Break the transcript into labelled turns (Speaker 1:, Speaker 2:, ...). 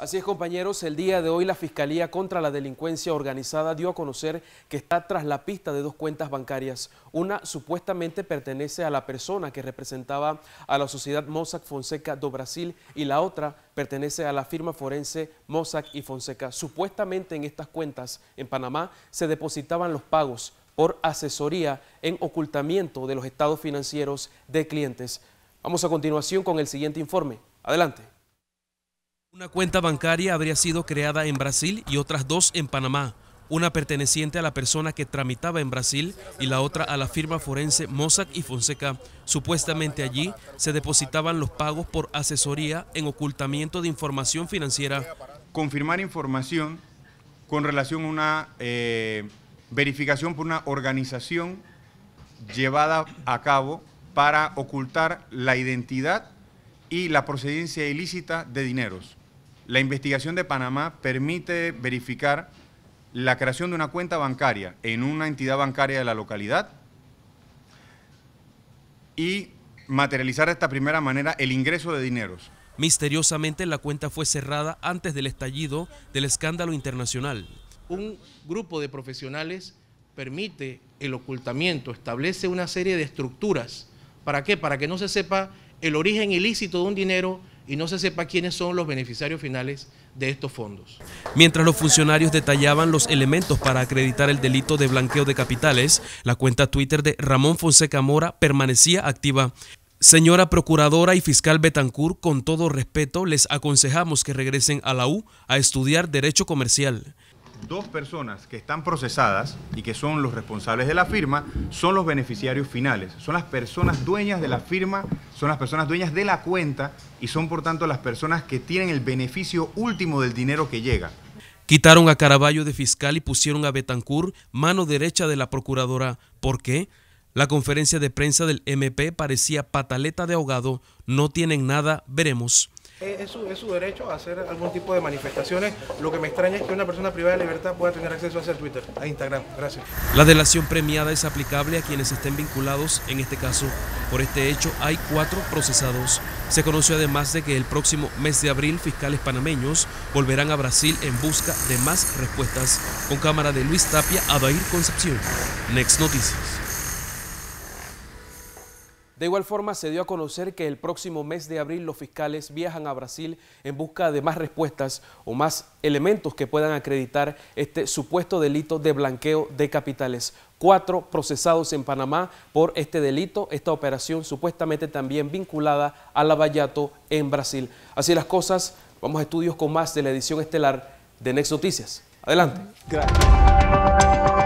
Speaker 1: Así es, compañeros, el día de hoy la Fiscalía contra la Delincuencia Organizada dio a conocer que está tras la pista de dos cuentas bancarias. Una supuestamente pertenece a la persona que representaba a la sociedad Mossack Fonseca do Brasil y la otra pertenece a la firma forense Mossack y Fonseca. Supuestamente en estas cuentas en Panamá se depositaban los pagos por asesoría en ocultamiento de los estados financieros de clientes. Vamos a continuación con el siguiente informe. Adelante. Una cuenta bancaria habría sido creada en Brasil y otras dos en Panamá, una perteneciente a la persona que tramitaba en Brasil y la otra a la firma forense Mossack y Fonseca. Supuestamente allí se depositaban los pagos por asesoría en ocultamiento de información
Speaker 2: financiera. Confirmar información con relación a una eh, verificación por una organización llevada a cabo para ocultar la identidad y la procedencia ilícita de dineros. La investigación de Panamá permite verificar la creación de una cuenta bancaria en una entidad bancaria de la localidad y materializar de esta primera manera el ingreso de dineros.
Speaker 1: Misteriosamente la cuenta fue cerrada antes del estallido del escándalo internacional. Un grupo de profesionales permite el ocultamiento, establece una serie de estructuras. ¿Para qué? Para que no se sepa el origen ilícito de un dinero y no se sepa quiénes son los beneficiarios finales de estos fondos. Mientras los funcionarios detallaban los elementos para acreditar el delito de blanqueo de capitales, la cuenta Twitter de Ramón Fonseca Mora permanecía activa. Señora Procuradora y Fiscal Betancourt, con todo respeto, les aconsejamos que regresen a la U a estudiar Derecho Comercial
Speaker 2: dos personas que están procesadas y que son los responsables de la firma son los beneficiarios finales, son las personas dueñas de la firma, son las personas dueñas de la cuenta y son por tanto las personas que tienen el beneficio último del dinero que llega.
Speaker 1: Quitaron a Caraballo de fiscal y pusieron a Betancourt mano derecha de la procuradora. ¿Por qué? La conferencia de prensa del MP parecía pataleta de ahogado. No tienen nada, veremos. Es su, derecho a hacer algún tipo de manifestaciones. Lo que me extraña es que una persona privada de libertad pueda tener acceso a hacer Twitter, a Instagram. Gracias. La delación premiada es aplicable a quienes estén vinculados. En este caso, por este hecho hay cuatro procesados. Se conoció además de que el próximo mes de abril fiscales panameños volverán a Brasil en busca de más respuestas. Con cámara de Luis Tapia, Adair Concepción. Next Noticias. De igual forma, se dio a conocer que el próximo mes de abril los fiscales viajan a Brasil en busca de más respuestas o más elementos que puedan acreditar este supuesto delito de blanqueo de capitales. Cuatro procesados en Panamá por este delito, esta operación supuestamente también vinculada al Vallato en Brasil. Así las cosas, vamos a estudios con más de la edición estelar de Next Noticias. Adelante. Gracias.